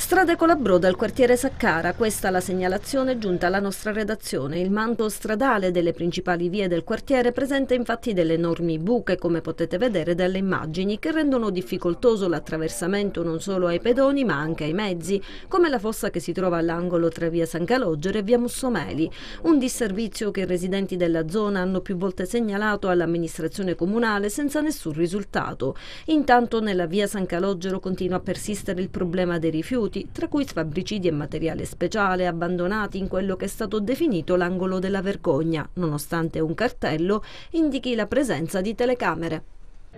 Strada Colabro dal quartiere Saccara, questa la segnalazione giunta alla nostra redazione. Il manto stradale delle principali vie del quartiere presenta infatti delle enormi buche, come potete vedere dalle immagini, che rendono difficoltoso l'attraversamento non solo ai pedoni ma anche ai mezzi, come la fossa che si trova all'angolo tra via San Calogero e via Mussomeli. Un disservizio che i residenti della zona hanno più volte segnalato all'amministrazione comunale senza nessun risultato. Intanto nella via San Calogero continua a persistere il problema dei rifiuti rifiuti, tra cui sfabbricidi e materiale speciale abbandonati in quello che è stato definito l'angolo della vergogna, nonostante un cartello indichi la presenza di telecamere.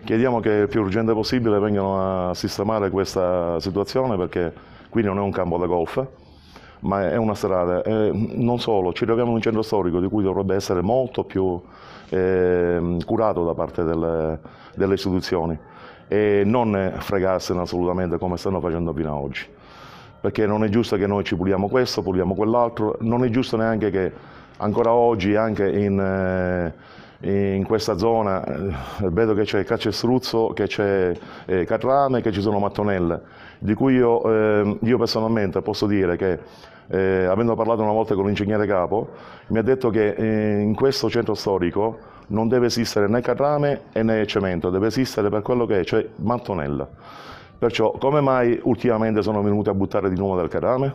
Chiediamo che il più urgente possibile vengano a sistemare questa situazione perché qui non è un campo da golf, ma è una strada. Eh, non solo, ci troviamo in un centro storico di cui dovrebbe essere molto più eh, curato da parte delle, delle istituzioni e non fregarsene assolutamente come stanno facendo fino ad oggi perché non è giusto che noi ci puliamo questo, puliamo quell'altro, non è giusto neanche che ancora oggi, anche in, eh, in questa zona, eh, vedo che c'è Caccestruzzo, che c'è eh, Catrame, che ci sono mattonelle, di cui io, ehm, io personalmente posso dire che eh, avendo parlato una volta con l'ingegnere capo, mi ha detto che eh, in questo centro storico non deve esistere né carrame né cemento, deve esistere per quello che è, cioè mattonella. Perciò, come mai ultimamente sono venuti a buttare di nuovo del carame?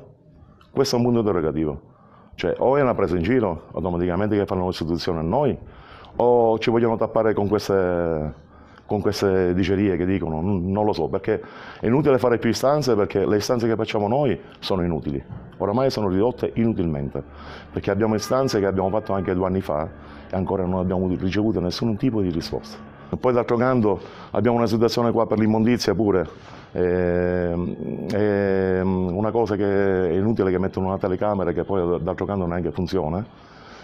Questo è un punto interrogativo. Cioè, o è una presa in giro, automaticamente che fanno l'istituzione a noi, o ci vogliono tappare con queste, con queste dicerie che dicono, non lo so, perché è inutile fare più istanze, perché le istanze che facciamo noi sono inutili. Oramai sono ridotte inutilmente, perché abbiamo istanze che abbiamo fatto anche due anni fa e ancora non abbiamo ricevuto nessun tipo di risposta. Poi d'altro canto abbiamo una situazione qua per l'immondizia pure, è ehm, ehm, una cosa che è inutile che mettono una telecamera che poi d'altro canto neanche funziona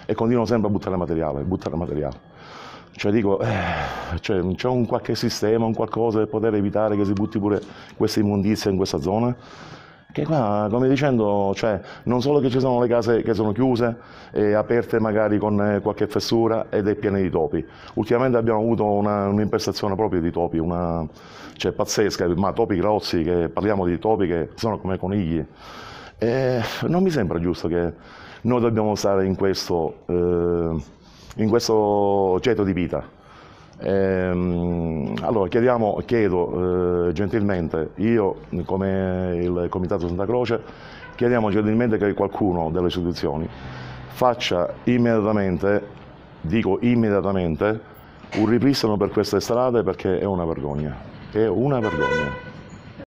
e continuano sempre a buttare materiale, buttare materiale. Cioè dico, eh, cioè, c'è cioè, un qualche sistema, un qualcosa per poter evitare che si butti pure questa immondizia in questa zona? Che qua, come dicendo, cioè, non solo che ci sono le case che sono chiuse e aperte magari con eh, qualche fessura ed è piena di topi. Ultimamente abbiamo avuto un'impersazione proprio di topi, una, cioè, pazzesca, ma topi grossi, che, parliamo di topi che sono come conigli. E non mi sembra giusto che noi dobbiamo stare in questo, eh, in questo ceto di vita. Ehm, allora, chiediamo, chiedo eh, gentilmente, io come il Comitato Santa Croce, chiediamo gentilmente che qualcuno delle istituzioni faccia immediatamente, dico immediatamente, un ripristino per queste strade perché è una vergogna, è una vergogna.